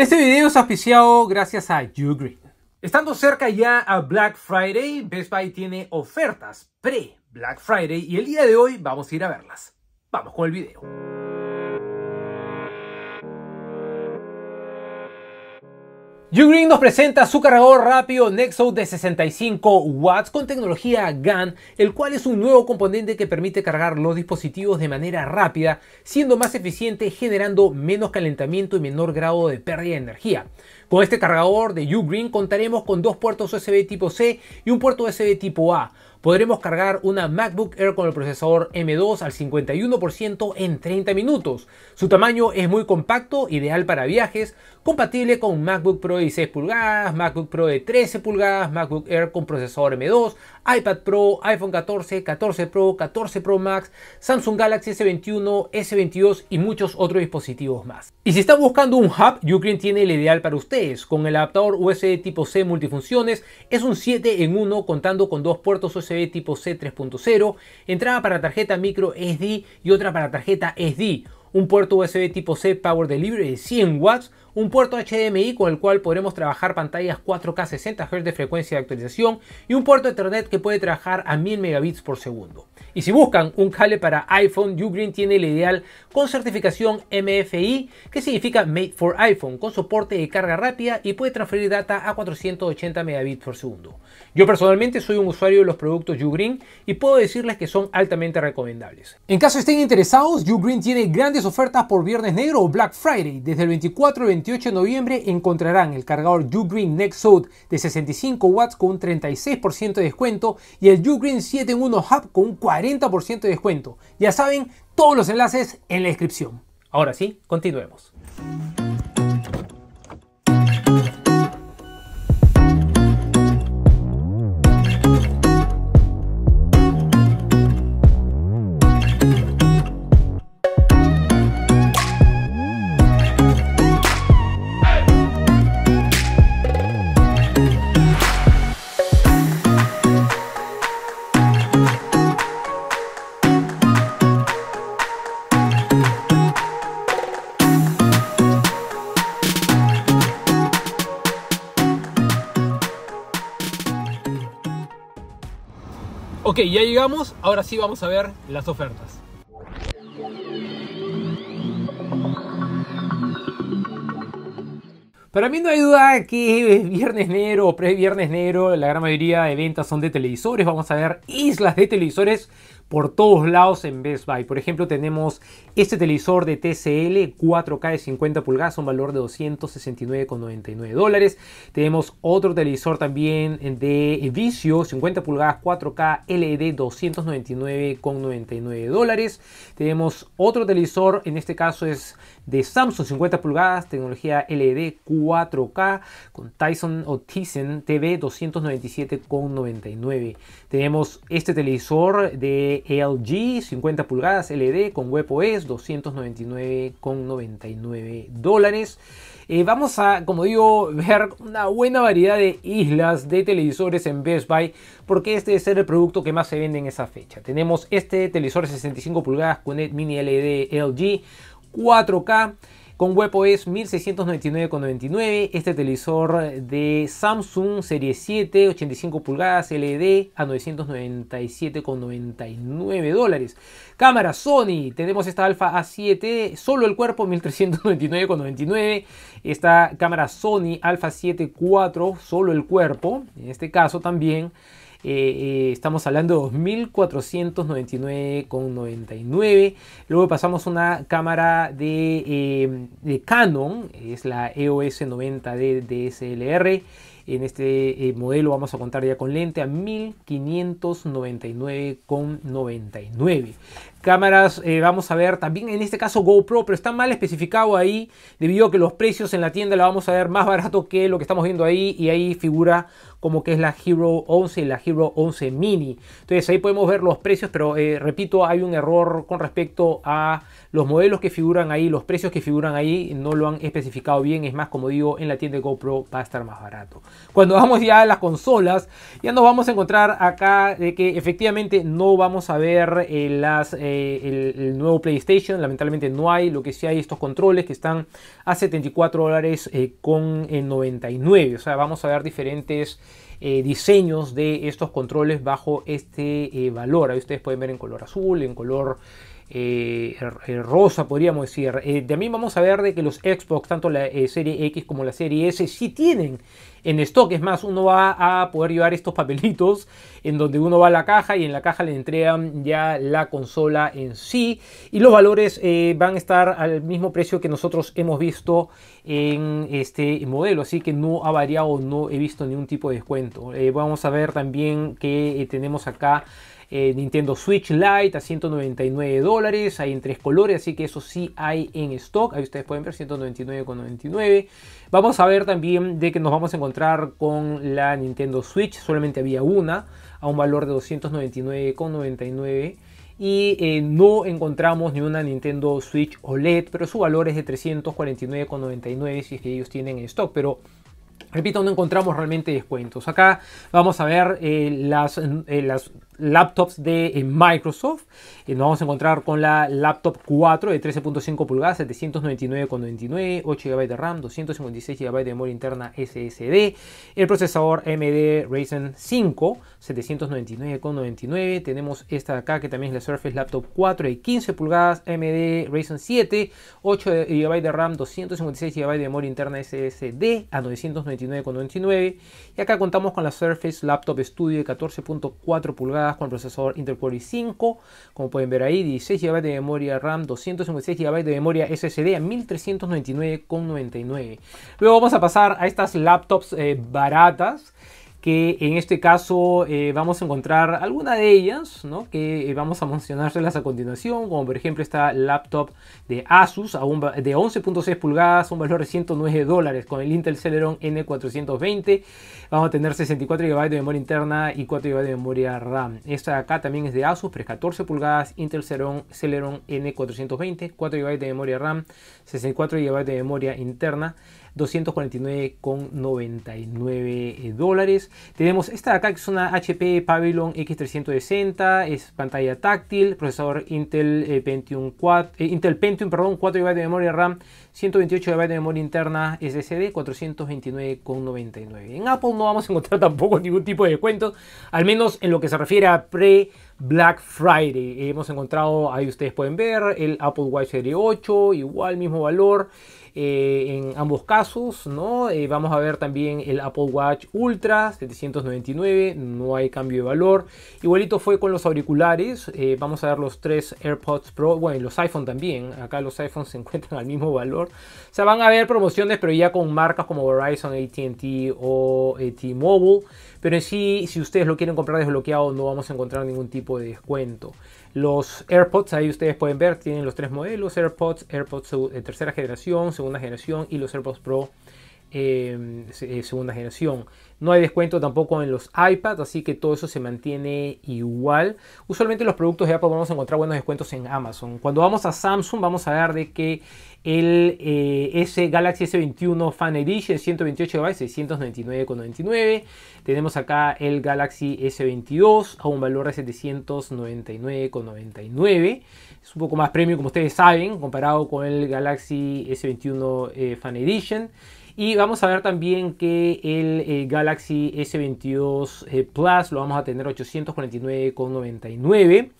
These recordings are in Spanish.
Este video es auspiciado gracias a YouGreen. Estando cerca ya a Black Friday, Best Buy tiene ofertas pre-Black Friday y el día de hoy vamos a ir a verlas. Vamos con el video. Ugreen nos presenta su cargador rápido Nexo de 65 watts con tecnología GAN, el cual es un nuevo componente que permite cargar los dispositivos de manera rápida, siendo más eficiente, generando menos calentamiento y menor grado de pérdida de energía. Con este cargador de Ugreen contaremos con dos puertos USB tipo C y un puerto USB tipo A Podremos cargar una MacBook Air con el procesador M2 al 51% en 30 minutos. Su tamaño es muy compacto, ideal para viajes, compatible con MacBook Pro de 16 pulgadas, MacBook Pro de 13 pulgadas, MacBook Air con procesador M2, iPad Pro, iPhone 14, 14 Pro, 14 Pro Max, Samsung Galaxy S21, S22 y muchos otros dispositivos más. Y si están buscando un hub, Ugreen tiene el ideal para ustedes. Con el adaptador USB tipo C multifunciones es un 7 en 1 contando con dos puertos USB USB tipo C 3.0, entrada para tarjeta micro SD y otra para tarjeta SD, un puerto USB tipo C Power Delivery de 100 watts, un puerto HDMI con el cual podremos trabajar pantallas 4K 60 Hz de frecuencia de actualización y un puerto Ethernet que puede trabajar a 1000 megabits por segundo. Y si buscan un cable para iPhone, Ugreen tiene el ideal con certificación MFI, que significa Made for iPhone, con soporte de carga rápida y puede transferir data a 480 megabits por segundo. Yo personalmente soy un usuario de los productos Ugreen y puedo decirles que son altamente recomendables. En caso estén interesados, Ugreen tiene grandes ofertas por Viernes Negro o Black Friday, desde el 24 18 de noviembre encontrarán el cargador Ugreen Nexode de 65 watts con un 36% de descuento y el Ugreen 7 en 1 Hub con un 40% de descuento. Ya saben, todos los enlaces en la descripción. Ahora sí, continuemos. Ok, ya llegamos, ahora sí vamos a ver las ofertas. Para mí no hay duda que viernes negro o pre-viernes negro, la gran mayoría de ventas son de televisores. Vamos a ver islas de televisores por todos lados en Best Buy. Por ejemplo, tenemos este televisor de TCL 4K de 50 pulgadas, un valor de 269,99 dólares. Tenemos otro televisor también de Vicio, 50 pulgadas 4K LED, 299,99 dólares. Tenemos otro televisor, en este caso es de Samsung, 50 pulgadas, tecnología LED 4K, con Tyson o Tizen TV, 297,99. Tenemos este televisor de LG 50 pulgadas LD con WebOS 299,99 dólares. Eh, vamos a, como digo, ver una buena variedad de islas de televisores en Best Buy porque este es el producto que más se vende en esa fecha. Tenemos este televisor 65 pulgadas con Mini LED LG 4K. Con huepo es 1699,99. Este televisor de Samsung Serie 7, 85 pulgadas LED a 997,99 dólares. Cámara Sony, tenemos esta Alpha A7, solo el cuerpo 1399,99. Esta cámara Sony Alpha 7 IV, solo el cuerpo. En este caso también eh, eh, estamos hablando de 2499,99. Luego pasamos una cámara de, eh, de Canon, es la EOS 90D DSLR. En este eh, modelo vamos a contar ya con lente a 1599,99. Cámaras, eh, vamos a ver también en este caso GoPro, pero está mal especificado ahí debido a que los precios en la tienda la vamos a ver más barato que lo que estamos viendo ahí y ahí figura como que es la Hero 11 y la Hero 11 Mini. Entonces ahí podemos ver los precios, pero eh, repito, hay un error con respecto a los modelos que figuran ahí, los precios que figuran ahí, no lo han especificado bien. Es más, como digo, en la tienda de GoPro va a estar más barato. Cuando vamos ya a las consolas, ya nos vamos a encontrar acá de que efectivamente no vamos a ver eh, eh, el, nuevo PlayStation. Lamentablemente no hay. Lo que sí hay estos controles que están a 74 dólares eh, con 99. O sea, vamos a ver diferentes diseños de estos controles bajo este valor. Ahí ustedes pueden ver en color azul, en color eh, rosa, podríamos decir. Eh, también vamos a ver de que los Xbox, tanto la eh, serie X como la serie S, si tienen en stock. Es más, uno va a poder llevar estos papelitos en donde uno va a la caja y en la caja le entregan ya la consola en sí. Y los valores van a estar al mismo precio que nosotros hemos visto en este modelo. Así que no ha variado, no he visto ningún tipo de descuento. vamos a ver también que tenemos acá eh, Nintendo Switch Lite a 199 dólares, hay en tres colores, así que eso sí hay en stock, ahí ustedes pueden ver 199,99. Vamos a ver también de que nos vamos a encontrar con la Nintendo Switch, solamente había una, a un valor de 299,99 y eh, no encontramos ni una Nintendo Switch OLED, pero su valor es de 349,99 si es que ellos tienen en stock, pero Repito, no encontramos realmente descuentos. Acá vamos a ver eh, eh, las, laptops de eh, Microsoft. nos vamos a encontrar con la laptop 4 de 13.5 pulgadas, 799,99, 8 GB de RAM, 256 GB de memoria interna SSD. El procesador MD Ryzen 5, 799,99. Tenemos esta de acá que también es la Surface Laptop 4 de 15 pulgadas, MD Ryzen 7, 8 GB de RAM, 256 GB de memoria interna SSD a 999 y acá contamos con la Surface Laptop Studio de 14.4 pulgadas con el procesador Intel Core i5, como pueden ver ahí, 16 GB de memoria RAM, 256 GB de memoria SSD a 1399,99. Luego vamos a pasar a estas laptops eh, baratas que en este caso eh, vamos a encontrar alguna de ellas, ¿no? que eh, vamos a mencionárselas a continuación, como por ejemplo esta laptop de Asus de 11.6 pulgadas, un valor de 109 dólares, con el Intel Celeron N420, vamos a tener 64 GB de memoria interna y 4 GB de memoria RAM. Esta de acá también es de Asus, pero 14 pulgadas, Intel Celeron, Celeron N420, 4 GB de memoria RAM, 64 GB de memoria interna. 249,99 dólares. Tenemos esta de acá que es una HP Pavilion X360, es pantalla táctil, procesador Intel eh, Pentium 4, eh, Intel Pentium, perdón, 4 GB de memoria RAM, 128 GB de memoria interna SSD, 429,99. En Apple no vamos a encontrar tampoco ningún tipo de descuento, al menos en lo que se refiere a pre Black Friday. Hemos encontrado, ahí ustedes pueden ver, el Apple Watch Series 8, igual mismo valor. Eh, en ambos casos, ¿no? Eh, vamos a ver también el Apple Watch Ultra, 799, no hay cambio de valor. Igualito fue con los auriculares, eh, vamos a ver los tres AirPods Pro, bueno, los iPhone también, acá los iPhones se encuentran al mismo valor. O sea, van a haber promociones, pero ya con marcas como Verizon, ATT o T-Mobile. Pero en sí, si ustedes lo quieren comprar desbloqueado, no vamos a encontrar ningún tipo de descuento. Los AirPods, ahí ustedes pueden ver, tienen los tres modelos, AirPods, AirPods de eh, tercera generación, segunda generación y los AirPods Pro Em, eh, segunda generación. No hay descuento tampoco en los iPads así que todo eso se mantiene igual. Usualmente los productos de Apple vamos a encontrar buenos descuentos en Amazon. Cuando vamos a Samsung vamos a ver de que el eh, S Galaxy S21 Fan Edition 128 GB 699,99. Tenemos acá el Galaxy S22 a un valor de 799,99. Es un poco más premium como ustedes saben comparado con el Galaxy S21 eh, Fan Edition. Y vamos a ver también que el eh, Galaxy S22 eh, Plus lo vamos a tener 849,99. O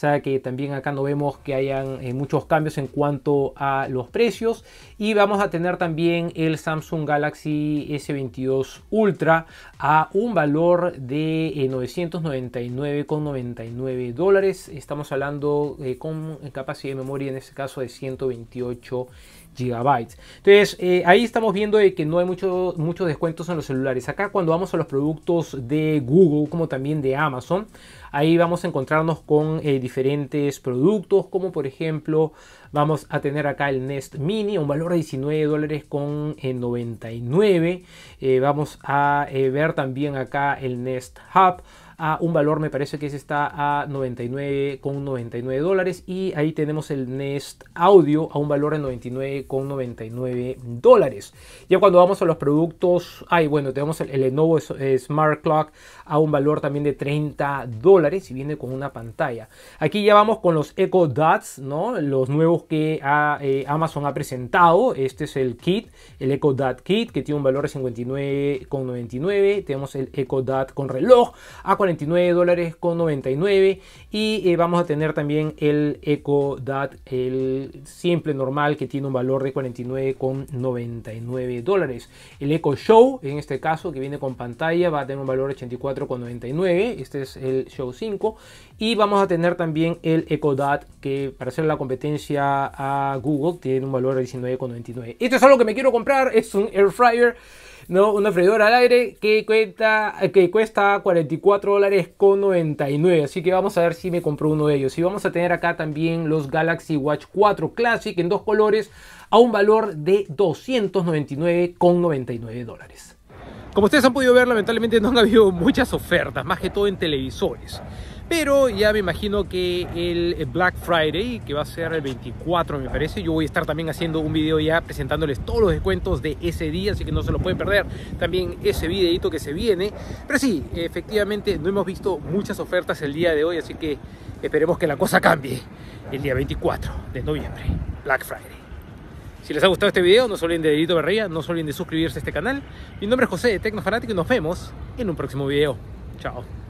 sea que también acá no vemos que hayan eh, muchos cambios en cuanto a los precios. Y vamos a tener también el Samsung Galaxy S22 Ultra a un valor de 999,99 dólares. Estamos hablando con capacidad de memoria en este caso de 128 gigabytes. Entonces, eh, ahí estamos viendo que no hay muchos muchos descuentos en los celulares. Acá cuando vamos a los productos de Google como también de Amazon, ahí vamos a encontrarnos con eh, diferentes productos como por ejemplo Vamos a tener acá el Nest Mini, a un valor de 19 dólares con 99. Eh, eh, vamos a eh, ver también acá el Nest Hub a un valor, me parece que se está a 99,99 99 dólares. Y ahí tenemos el Nest Audio a un valor de 99,99 dólares. Ya cuando vamos a los productos, ay, bueno, tenemos el, nuevo Lenovo Smart Clock a un valor también de 30 dólares y viene con una pantalla. Aquí ya vamos con los Echo Dots, ¿no? Los nuevos que ah, eh, Amazon ha presentado. Este es el kit, el Echo Dot Kit, que tiene un valor de 59,99. Tenemos el Echo Dot con reloj a 49 dólares con 99. Y eh, vamos a tener también el Echo Dot, el simple normal, que tiene un valor de 49,99 dólares. El Echo Show, en este caso, que viene con pantalla, va a tener un valor de 84,99. Este es el Show 5. Y vamos a tener también el Echo Dot, que para hacer la competencia a, Google tiene un valor de 19,99. Esto es algo que me quiero comprar, es un air fryer. ¿no? Una freidora al aire que cuesta, que cuesta 44 dólares con 99. Así que vamos a ver si me compro uno de ellos. Y vamos a tener acá también los Galaxy Watch 4 Classic en dos colores a un valor de 299,99 dólares. Como ustedes han podido ver, lamentablemente no han habido muchas ofertas, más que todo en televisores. Pero ya me imagino que el eh, Black Friday, que va a ser el 24 me parece, yo voy a estar también haciendo un video ya presentándoles todos los descuentos de ese día, así que no se lo pueden perder. También ese videito que se viene. Pero sí, efectivamente no hemos visto muchas ofertas el día de hoy, así que esperemos que la cosa cambie el día 24 de noviembre, Black Friday. Si les ha gustado este video, no se olviden de dedito verría. no se olviden de suscribirse a este canal. Mi nombre es José de Tecnofanático y nos vemos en un próximo video. Chao.